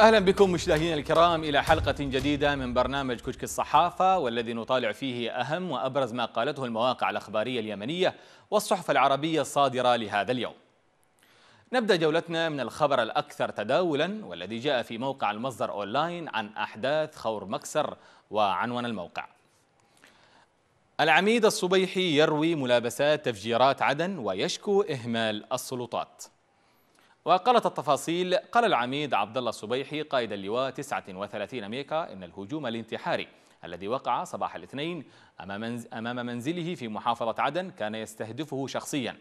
اهلا بكم مشاهدينا الكرام الى حلقه جديده من برنامج كشك الصحافه والذي نطالع فيه اهم وابرز ما قالته المواقع الاخباريه اليمنيه والصحف العربيه الصادره لهذا اليوم. نبدا جولتنا من الخبر الاكثر تداولا والذي جاء في موقع المصدر اونلاين عن احداث خور مكسر وعنوان الموقع. العميد الصبيحي يروي ملابسات تفجيرات عدن ويشكو اهمال السلطات. وقالت التفاصيل قال العميد عبد الله الصبيحي قائد اللواء 39 ميكا إن الهجوم الانتحاري الذي وقع صباح الاثنين أمام منزله في محافظة عدن كان يستهدفه شخصيا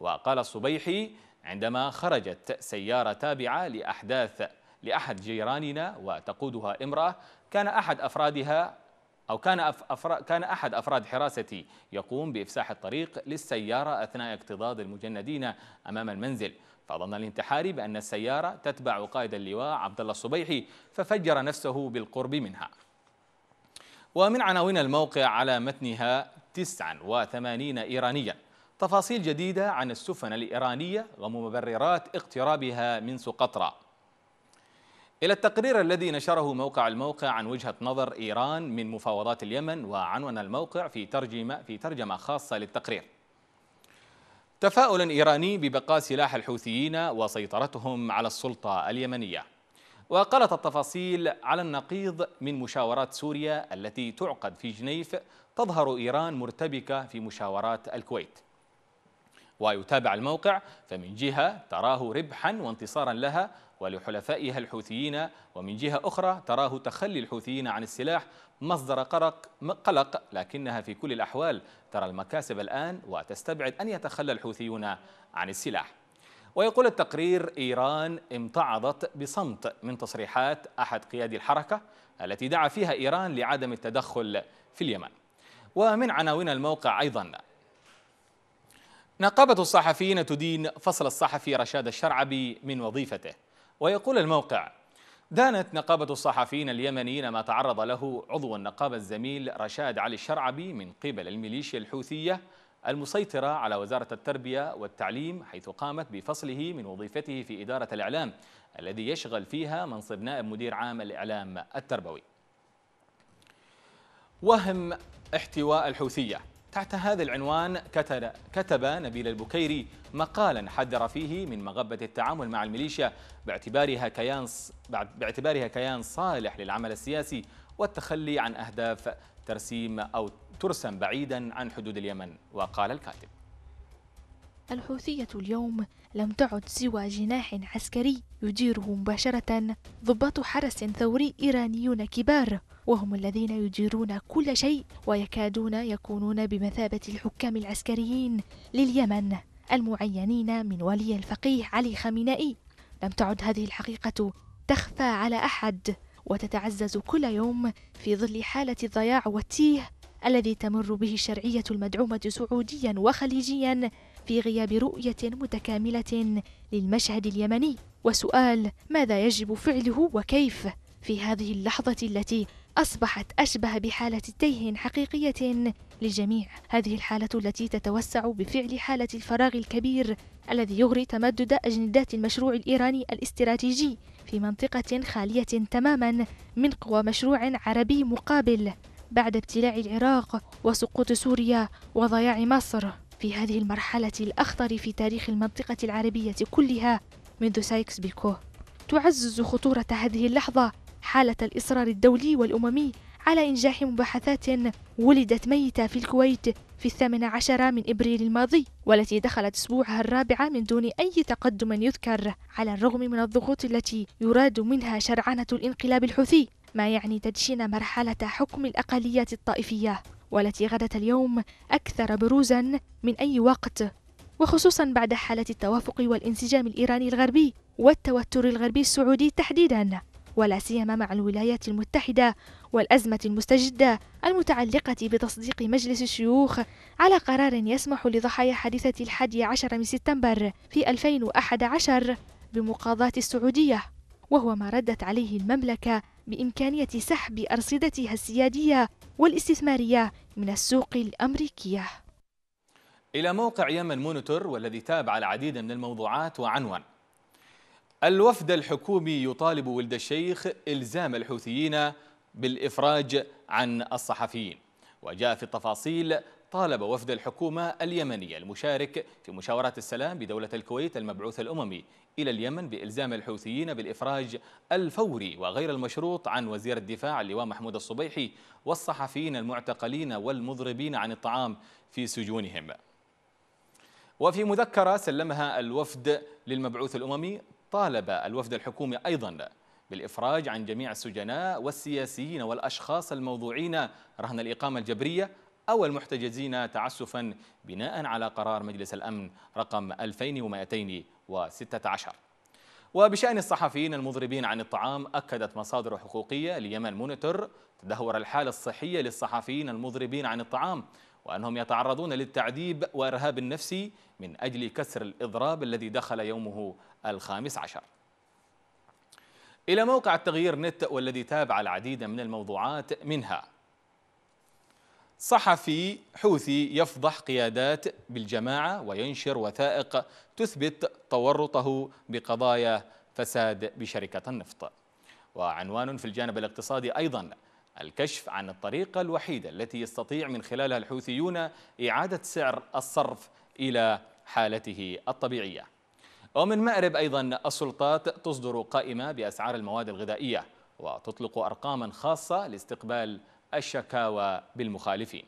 وقال الصبيحي عندما خرجت سيارة تابعة لأحداث لأحد جيراننا وتقودها امرأة كان أحد أفرادها أو كان أفرا كان أحد أفراد حراستي يقوم بإفساح الطريق للسيارة أثناء اكتضاد المجندين أمام المنزل فظن الانتحاري بأن السيارة تتبع قائد اللواء عبد الله الصبيحي ففجر نفسه بالقرب منها ومن عناوين الموقع على متنها 89 إيرانيا تفاصيل جديدة عن السفن الإيرانية ومبررات اقترابها من سقطرى إلى التقرير الذي نشره موقع الموقع عن وجهة نظر إيران من مفاوضات اليمن وعنوان الموقع في ترجمة, في ترجمة خاصة للتقرير تفاؤل إيراني ببقاء سلاح الحوثيين وسيطرتهم على السلطة اليمنية وقالت التفاصيل على النقيض من مشاورات سوريا التي تعقد في جنيف تظهر إيران مرتبكة في مشاورات الكويت ويتابع الموقع فمن جهة تراه ربحا وانتصارا لها ولحلفائها الحوثيين ومن جهة أخرى تراه تخلي الحوثيين عن السلاح مصدر قلق, قلق لكنها في كل الأحوال ترى المكاسب الآن وتستبعد أن يتخلى الحوثيون عن السلاح ويقول التقرير إيران امتعضت بصمت من تصريحات أحد قيادي الحركة التي دعا فيها إيران لعدم التدخل في اليمن ومن عناوين الموقع أيضا نقابة الصحفيين تدين فصل الصحفي رشاد الشرعبي من وظيفته ويقول الموقع دانت نقابة الصحفيين اليمنيين ما تعرض له عضو النقابة الزميل رشاد علي الشرعبي من قبل الميليشيا الحوثية المسيطرة على وزارة التربية والتعليم حيث قامت بفصله من وظيفته في إدارة الإعلام الذي يشغل فيها منصب نائب مدير عام الإعلام التربوي وهم احتواء الحوثية تحت هذا العنوان كتب, نبيل البكيري مقالا حذر فيه من مغبة التعامل مع الميليشيا باعتبارها كيان باعتبارها كيان صالح للعمل السياسي والتخلي عن أهداف ترسيم أو ترسم بعيدا عن حدود اليمن وقال الكاتب الحوثية اليوم لم تعد سوى جناح عسكري يديره مباشرة ضباط حرس ثوري إيرانيون كبار وهم الذين يديرون كل شيء ويكادون يكونون بمثابة الحكام العسكريين لليمن المعينين من ولي الفقيه علي خامنائي لم تعد هذه الحقيقة تخفى على أحد وتتعزز كل يوم في ظل حالة الضياع والتيه الذي تمر به الشرعية المدعومة سعوديا وخليجيا في غياب رؤية متكاملة للمشهد اليمني وسؤال ماذا يجب فعله وكيف في هذه اللحظة التي أصبحت أشبه بحالة تيه حقيقية للجميع هذه الحالة التي تتوسع بفعل حالة الفراغ الكبير الذي يغري تمدد أجندات المشروع الإيراني الاستراتيجي في منطقة خالية تماما من قوى مشروع عربي مقابل بعد ابتلاع العراق وسقوط سوريا وضياع مصر في هذه المرحلة الأخطر في تاريخ المنطقة العربية كلها منذ سايكس بيكو تعزز خطورة هذه اللحظة حالة الإصرار الدولي والأممي على إنجاح مباحثات ولدت ميتة في الكويت في الثامن عشر من إبريل الماضي والتي دخلت أسبوعها الرابع من دون أي تقدم يذكر على الرغم من الضغوط التي يراد منها شرعنة الانقلاب الحوثي ما يعني تدشين مرحلة حكم الأقليات الطائفية والتي غدت اليوم أكثر بروزا من أي وقت وخصوصا بعد حالة التوافق والانسجام الإيراني الغربي والتوتر الغربي السعودي تحديدا ولا سيما مع الولايات المتحدة والأزمة المستجدة المتعلقة بتصديق مجلس الشيوخ على قرار يسمح لضحايا حادثة الحادي عشر من سبتمبر في 2011 بمقاضاة السعودية وهو ما ردت عليه المملكة بإمكانية سحب أرصدتها السيادية والاستثمارية من السوق الأمريكية إلى موقع يمن مونيتور والذي تابع العديد من الموضوعات وعنوان الوفد الحكومي يطالب ولد الشيخ إلزام الحوثيين بالإفراج عن الصحفيين وجاء في التفاصيل طالب وفد الحكومة اليمنية المشارك في مشاورات السلام بدولة الكويت المبعوث الأممي إلى اليمن بإلزام الحوثيين بالإفراج الفوري وغير المشروط عن وزير الدفاع اللواء محمود الصبيحي والصحفيين المعتقلين والمضربين عن الطعام في سجونهم وفي مذكرة سلمها الوفد للمبعوث الأممي طالب الوفد الحكومي أيضا بالإفراج عن جميع السجناء والسياسيين والأشخاص الموضوعين رهن الإقامة الجبرية أو المحتجزين تعسفا بناء على قرار مجلس الأمن رقم 2216 وبشأن الصحفيين المضربين عن الطعام أكدت مصادر حقوقية ليمن مونيتور تدهور الحالة الصحية للصحفيين المضربين عن الطعام وأنهم يتعرضون للتعذيب وإرهاب النفسي من أجل كسر الإضراب الذي دخل يومه الخامس عشر إلى موقع التغيير نت والذي تابع العديد من الموضوعات منها صحفي حوثي يفضح قيادات بالجماعة وينشر وثائق تثبت تورطه بقضايا فساد بشركة النفط وعنوان في الجانب الاقتصادي أيضا الكشف عن الطريقة الوحيدة التي يستطيع من خلالها الحوثيون إعادة سعر الصرف إلى حالته الطبيعية ومن مأرب أيضا السلطات تصدر قائمة بأسعار المواد الغذائية وتطلق أرقاما خاصة لاستقبال الشكاوى بالمخالفين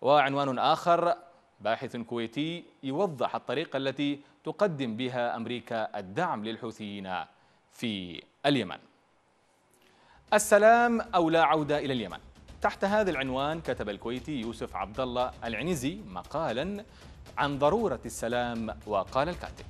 وعنوان آخر باحث كويتي يوضح الطريقة التي تقدم بها أمريكا الدعم للحوثيين في اليمن السلام أو لا عودة إلى اليمن تحت هذا العنوان كتب الكويتي يوسف عبد الله العنزي مقالا عن ضرورة السلام وقال الكاتب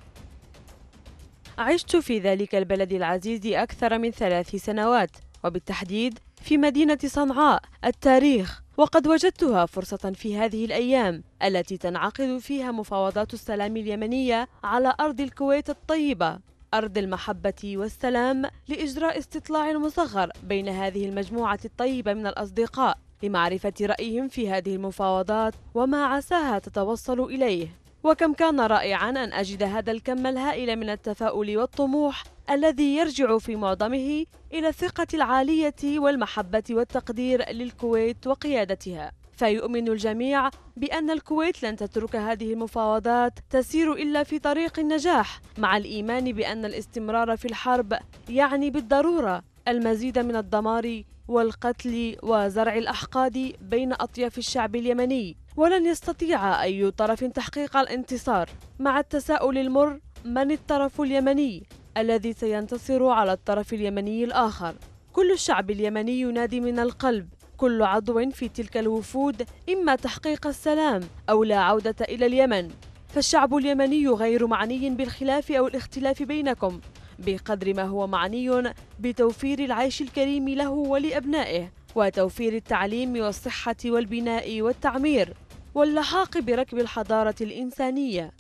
عشت في ذلك البلد العزيز أكثر من ثلاث سنوات وبالتحديد في مدينة صنعاء التاريخ وقد وجدتها فرصة في هذه الأيام التي تنعقد فيها مفاوضات السلام اليمنية على أرض الكويت الطيبة أرض المحبة والسلام لإجراء استطلاع مصغر بين هذه المجموعة الطيبة من الأصدقاء لمعرفة رأيهم في هذه المفاوضات وما عساها تتوصل إليه وكم كان رائعا أن أجد هذا الكم الهائل من التفاؤل والطموح الذي يرجع في معظمه إلى الثقة العالية والمحبة والتقدير للكويت وقيادتها فيؤمن الجميع بأن الكويت لن تترك هذه المفاوضات تسير إلا في طريق النجاح مع الإيمان بأن الاستمرار في الحرب يعني بالضرورة المزيد من الدمار والقتل وزرع الأحقاد بين أطياف الشعب اليمني ولن يستطيع أي طرف تحقيق الانتصار مع التساؤل المر من الطرف اليمني الذي سينتصر على الطرف اليمني الآخر كل الشعب اليمني ينادي من القلب كل عضو في تلك الوفود إما تحقيق السلام أو لا عودة إلى اليمن فالشعب اليمني غير معني بالخلاف أو الاختلاف بينكم بقدر ما هو معني بتوفير العيش الكريم له ولأبنائه وتوفير التعليم والصحة والبناء والتعمير واللحاق بركب الحضارة الإنسانية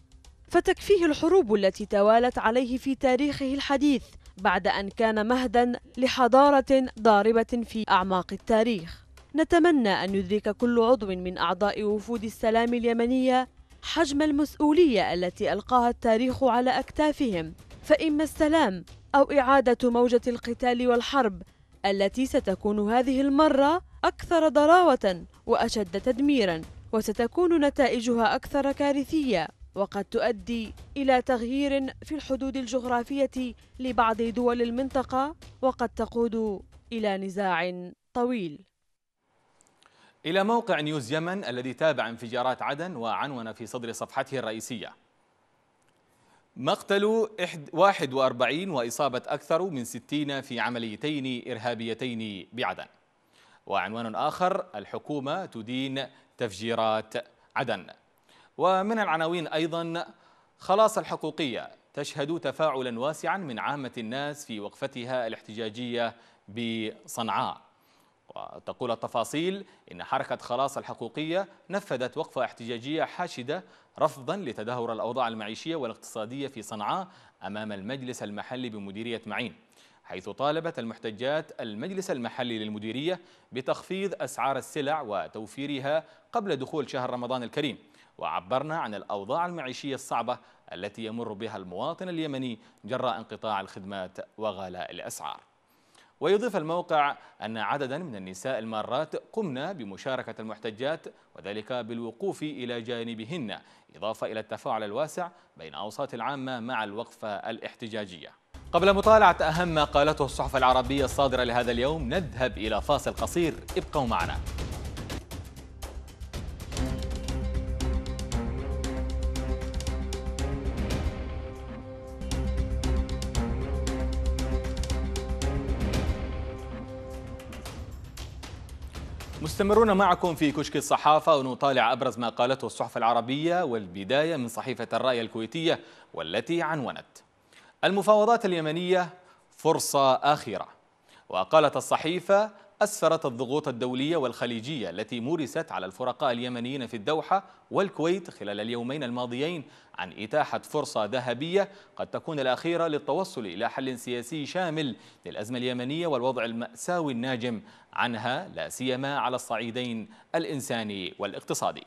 فتكفيه الحروب التي توالت عليه في تاريخه الحديث بعد أن كان مهدا لحضارة ضاربة في أعماق التاريخ نتمنى أن يدرك كل عضو من أعضاء وفود السلام اليمنية حجم المسؤولية التي ألقاها التاريخ على أكتافهم فإما السلام أو إعادة موجة القتال والحرب التي ستكون هذه المرة أكثر ضراوة وأشد تدميرا وستكون نتائجها أكثر كارثية وقد تؤدي إلى تغيير في الحدود الجغرافية لبعض دول المنطقة وقد تقود إلى نزاع طويل إلى موقع نيوز يمن الذي تابع انفجارات عدن وعنون في صدر صفحته الرئيسية مقتل 41 وإصابة أكثر من 60 في عمليتين إرهابيتين بعدن وعنوان آخر الحكومة تدين تفجيرات عدن ومن العناوين أيضا خلاص الحقوقية تشهد تفاعلا واسعا من عامة الناس في وقفتها الاحتجاجية بصنعاء وتقول التفاصيل إن حركة خلاص الحقوقية نفذت وقفة احتجاجية حاشدة رفضا لتدهور الأوضاع المعيشية والاقتصادية في صنعاء أمام المجلس المحلي بمديرية معين حيث طالبت المحتجات المجلس المحلي للمديرية بتخفيض أسعار السلع وتوفيرها قبل دخول شهر رمضان الكريم وعبرنا عن الأوضاع المعيشية الصعبة التي يمر بها المواطن اليمني جراء انقطاع الخدمات وغلاء الأسعار ويضيف الموقع أن عددا من النساء المارات قمنا بمشاركة المحتجات وذلك بالوقوف إلى جانبهن إضافة إلى التفاعل الواسع بين أوساط العامة مع الوقفة الاحتجاجية قبل مطالعة أهم ما قالته الصحف العربية الصادرة لهذا اليوم نذهب إلى فاصل قصير ابقوا معنا مستمرون معكم في كشك الصحافة ونطالع أبرز ما قالته الصحف العربية والبداية من صحيفة الرأي الكويتية والتي عنونت المفاوضات اليمنية فرصة أخيرة وقالت الصحيفة أسفرت الضغوط الدولية والخليجية التي مورست على الفرقاء اليمنيين في الدوحة والكويت خلال اليومين الماضيين عن إتاحة فرصة ذهبية قد تكون الأخيرة للتوصل إلى حل سياسي شامل للأزمة اليمنية والوضع المأساوي الناجم عنها لا سيما على الصعيدين الإنساني والاقتصادي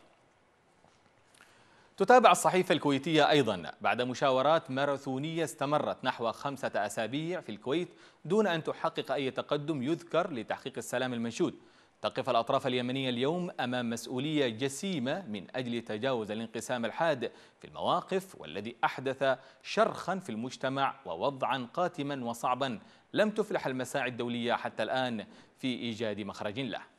تتابع الصحيفة الكويتية أيضا بعد مشاورات ماراثونية استمرت نحو خمسة أسابيع في الكويت دون أن تحقق أي تقدم يذكر لتحقيق السلام المنشود تقف الأطراف اليمنية اليوم أمام مسؤولية جسيمة من أجل تجاوز الانقسام الحاد في المواقف والذي أحدث شرخا في المجتمع ووضعا قاتما وصعبا لم تفلح المساعي الدولية حتى الآن في إيجاد مخرج له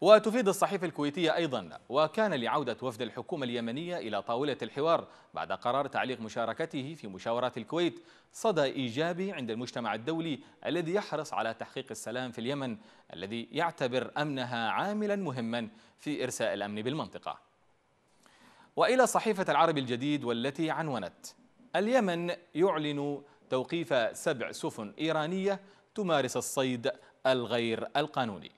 وتفيد الصحيفة الكويتية أيضا وكان لعودة وفد الحكومة اليمنية إلى طاولة الحوار بعد قرار تعليق مشاركته في مشاورات الكويت صدى إيجابي عند المجتمع الدولي الذي يحرص على تحقيق السلام في اليمن الذي يعتبر أمنها عاملا مهما في إرساء الأمن بالمنطقة وإلى صحيفة العرب الجديد والتي عنونت اليمن يعلن توقيف سبع سفن إيرانية تمارس الصيد الغير القانوني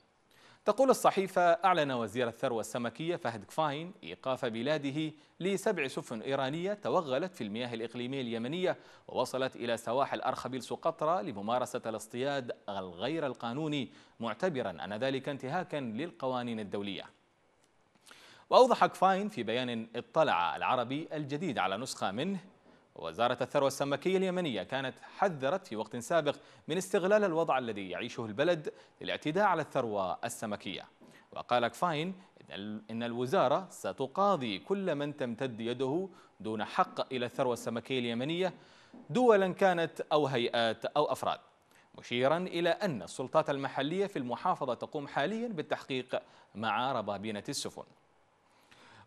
تقول الصحيفة أعلن وزير الثروة السمكية فهد كفاين إيقاف بلاده لسبع سفن إيرانية توغلت في المياه الإقليمية اليمنية ووصلت إلى سواحل أرخبيل سقطرى لممارسة الاصطياد الغير القانوني معتبرا أن ذلك انتهاكا للقوانين الدولية وأوضح كفاين في بيان اطلع العربي الجديد على نسخة منه وزارة الثروة السمكية اليمنية كانت حذرت في وقت سابق من استغلال الوضع الذي يعيشه البلد للاعتداء على الثروة السمكية وقال كفاين إن الوزارة ستقاضي كل من تمتد يده دون حق إلى الثروة السمكية اليمنية دولا كانت أو هيئات أو أفراد مشيرا إلى أن السلطات المحلية في المحافظة تقوم حاليا بالتحقيق مع ربابينة السفن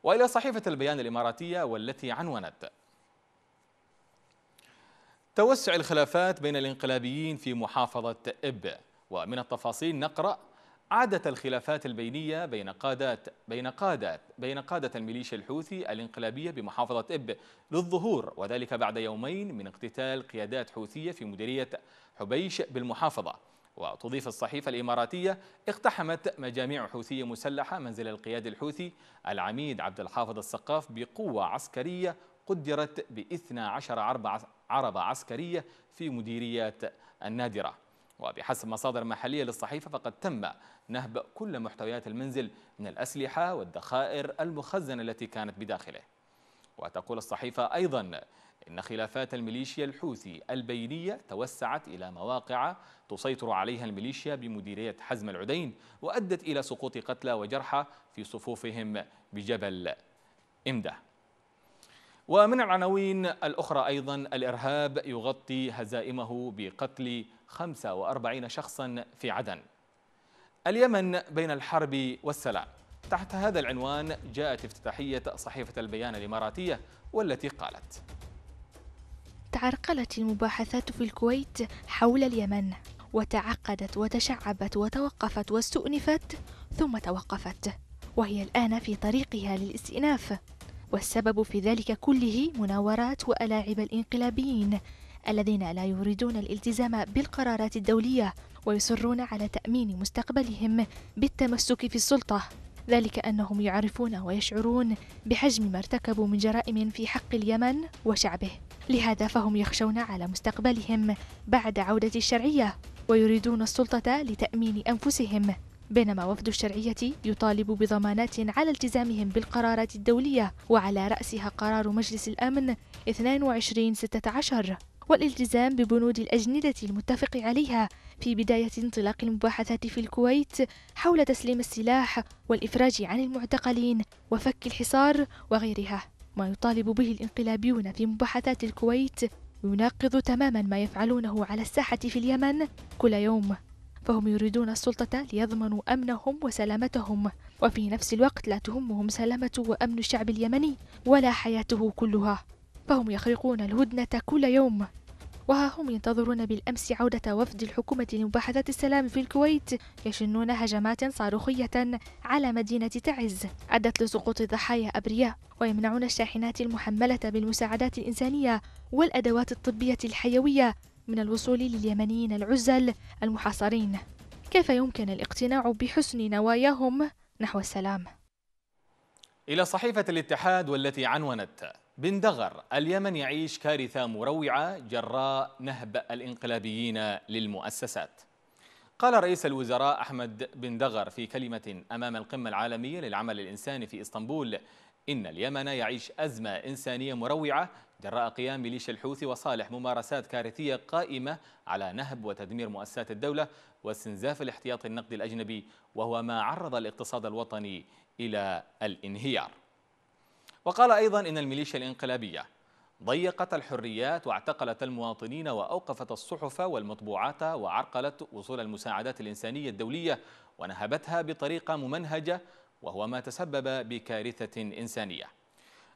وإلى صحيفة البيان الإماراتية والتي عنونت توسع الخلافات بين الانقلابيين في محافظة إب ومن التفاصيل نقرأ عادة الخلافات البينية بين قادات بين قادات بين قادة الميليشيا الحوثي الانقلابية بمحافظة إب للظهور وذلك بعد يومين من اقتتال قيادات حوثية في مديرية حبيش بالمحافظة وتضيف الصحيفة الإماراتية اقتحمت مجاميع حوثية مسلحة منزل القيادي الحوثي العميد عبد الحافظ السقاف بقوة عسكرية قدرت ب 12 عربة عسكرية في مديريات النادرة وبحسب مصادر محلية للصحيفة فقد تم نهب كل محتويات المنزل من الأسلحة والذخائر المخزنة التي كانت بداخله وتقول الصحيفة أيضا إن خلافات الميليشيا الحوثي البينية توسعت إلى مواقع تسيطر عليها الميليشيا بمديرية حزم العدين وأدت إلى سقوط قتلى وجرحى في صفوفهم بجبل إمده ومن العناوين الأخرى أيضا الإرهاب يغطي هزائمه بقتل 45 شخصا في عدن اليمن بين الحرب والسلام تحت هذا العنوان جاءت افتتاحية صحيفة البيان الإماراتية والتي قالت تعرقلت المباحثات في الكويت حول اليمن وتعقدت وتشعبت وتوقفت واستؤنفت ثم توقفت وهي الآن في طريقها للاستئناف والسبب في ذلك كله مناورات وألاعب الانقلابيين الذين لا يريدون الالتزام بالقرارات الدولية ويصرون على تأمين مستقبلهم بالتمسك في السلطة ذلك أنهم يعرفون ويشعرون بحجم ما ارتكبوا من جرائم في حق اليمن وشعبه لهذا فهم يخشون على مستقبلهم بعد عودة الشرعية ويريدون السلطة لتأمين أنفسهم بينما وفد الشرعية يطالب بضمانات على التزامهم بالقرارات الدولية وعلى رأسها قرار مجلس الأمن 2216 والالتزام ببنود الأجندة المتفق عليها في بداية انطلاق المباحثات في الكويت حول تسليم السلاح والإفراج عن المعتقلين وفك الحصار وغيرها ما يطالب به الانقلابيون في مباحثات الكويت يناقض تماما ما يفعلونه على الساحة في اليمن كل يوم فهم يريدون السلطة ليضمنوا أمنهم وسلامتهم وفي نفس الوقت لا تهمهم سلامة وأمن الشعب اليمني ولا حياته كلها فهم يخرقون الهدنة كل يوم وها هم ينتظرون بالأمس عودة وفد الحكومة لمباحثة السلام في الكويت يشنون هجمات صاروخية على مدينة تعز أدت لسقوط ضحايا أبرياء ويمنعون الشاحنات المحملة بالمساعدات الإنسانية والأدوات الطبية الحيوية من الوصول لليمنيين العزل المحاصرين كيف يمكن الاقتناع بحسن نواياهم نحو السلام إلى صحيفة الاتحاد والتي عنونت بندغر اليمن يعيش كارثة مروعة جراء نهب الانقلابيين للمؤسسات قال رئيس الوزراء أحمد بندغر في كلمة أمام القمة العالمية للعمل الإنساني في إسطنبول إن اليمن يعيش أزمة إنسانية مروعة جراء قيام ميليشيا الحوثي وصالح ممارسات كارثية قائمة على نهب وتدمير مؤسسات الدولة واستنزاف الاحتياط النقدي الأجنبي وهو ما عرض الاقتصاد الوطني إلى الانهيار وقال أيضا إن الميليشيا الإنقلابية ضيقت الحريات واعتقلت المواطنين وأوقفت الصحف والمطبوعات وعرقلت وصول المساعدات الإنسانية الدولية ونهبتها بطريقة ممنهجة وهو ما تسبب بكارثة إنسانية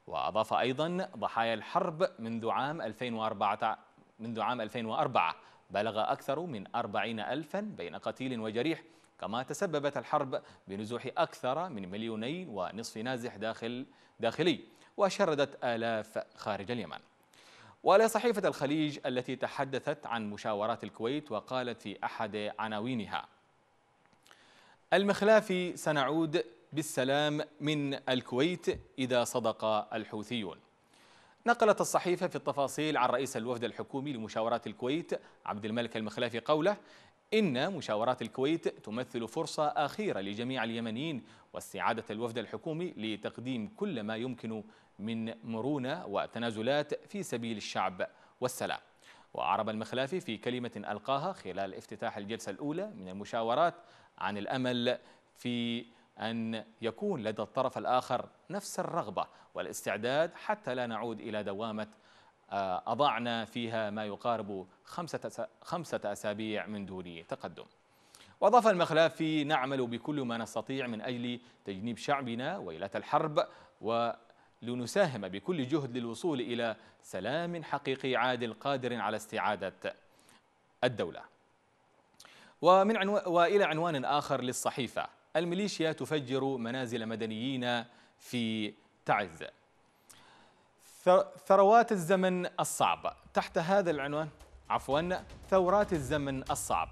وأضاف أيضا ضحايا الحرب منذ عام 2004 منذ عام 2004 بلغ أكثر من 40 ألفا بين قتيل وجريح كما تسببت الحرب بنزوح أكثر من مليونين ونصف نازح داخل داخلي وشردت آلاف خارج اليمن ولصحيفة الخليج التي تحدثت عن مشاورات الكويت وقالت في أحد عناوينها المخلافي سنعود بالسلام من الكويت إذا صدق الحوثيون نقلت الصحيفة في التفاصيل عن رئيس الوفد الحكومي لمشاورات الكويت عبد الملك المخلافي قوله إن مشاورات الكويت تمثل فرصة أخيرة لجميع اليمنيين واستعادة الوفد الحكومي لتقديم كل ما يمكن من مرونة وتنازلات في سبيل الشعب والسلام وأعرب المخلافي في كلمة ألقاها خلال افتتاح الجلسة الأولى من المشاورات عن الأمل في أن يكون لدى الطرف الآخر نفس الرغبة والاستعداد حتى لا نعود إلى دوامة آه، أضعنا فيها ما يقارب خمسة, خمسة أسابيع من دون تقدم وأضاف المخلافي نعمل بكل ما نستطيع من أجل تجنيب شعبنا ويلة الحرب ولنساهم بكل جهد للوصول إلى سلام حقيقي عادل قادر على استعادة الدولة ومن عنو... وإلى عنوان آخر للصحيفة الميليشيا تفجر منازل مدنيين في تعز ثروات الزمن الصعب تحت هذا العنوان عفوا ثورات الزمن الصعب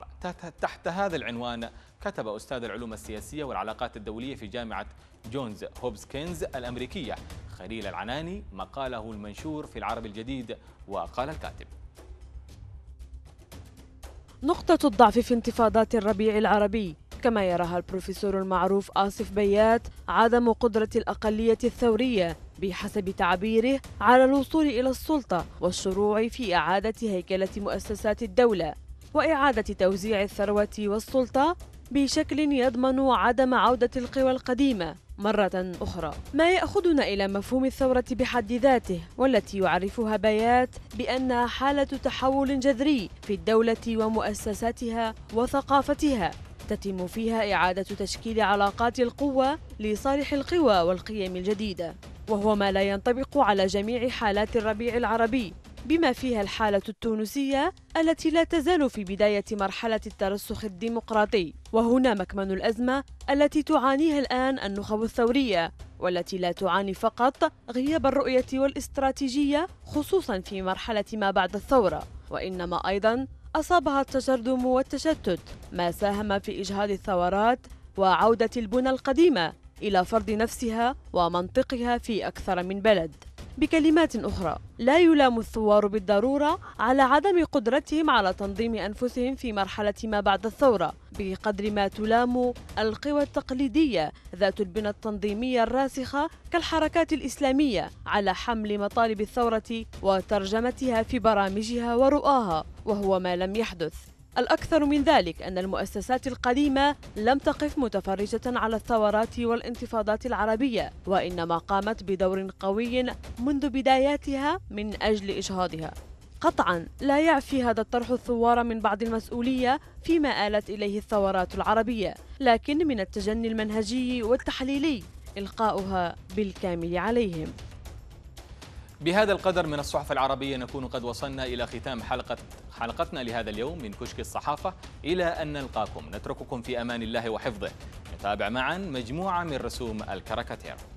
تحت هذا العنوان كتب أستاذ العلوم السياسية والعلاقات الدولية في جامعة جونز هوبسكنز الأمريكية خليل العناني مقاله المنشور في العرب الجديد وقال الكاتب نقطة الضعف في انتفاضات الربيع العربي كما يراها البروفيسور المعروف آصف بيات عدم قدرة الأقلية الثورية بحسب تعبيره على الوصول إلى السلطة والشروع في إعادة هيكلة مؤسسات الدولة وإعادة توزيع الثروة والسلطة بشكل يضمن عدم عودة القوى القديمة مرة أخرى ما يأخذنا إلى مفهوم الثورة بحد ذاته والتي يعرفها بيات بأنها حالة تحول جذري في الدولة ومؤسساتها وثقافتها تتم فيها إعادة تشكيل علاقات القوة لصالح القوى والقيم الجديدة وهو ما لا ينطبق على جميع حالات الربيع العربي بما فيها الحالة التونسية التي لا تزال في بداية مرحلة الترسخ الديمقراطي وهنا مكمن الأزمة التي تعانيها الآن النخب الثورية والتي لا تعاني فقط غياب الرؤية والاستراتيجية خصوصا في مرحلة ما بعد الثورة وإنما أيضا أصابها التجردم والتشتت ما ساهم في إجهاد الثورات وعودة البنى القديمة إلى فرض نفسها ومنطقها في أكثر من بلد بكلمات أخرى لا يلام الثوار بالضرورة على عدم قدرتهم على تنظيم أنفسهم في مرحلة ما بعد الثورة بقدر ما تلام القوى التقليدية ذات البنى التنظيمية الراسخة كالحركات الإسلامية على حمل مطالب الثورة وترجمتها في برامجها ورؤاها وهو ما لم يحدث الأكثر من ذلك أن المؤسسات القديمة لم تقف متفرجة على الثورات والانتفاضات العربية وإنما قامت بدور قوي منذ بداياتها من أجل إجهاضها قطعا لا يعفي هذا الطرح الثوار من بعض المسؤولية فيما آلت إليه الثورات العربية لكن من التجني المنهجي والتحليلي إلقاؤها بالكامل عليهم بهذا القدر من الصحف العربية نكون قد وصلنا إلى ختام حلقة حلقتنا لهذا اليوم من كشك الصحافة إلى أن نلقاكم نترككم في أمان الله وحفظه نتابع معا مجموعة من رسوم الكاريكاتير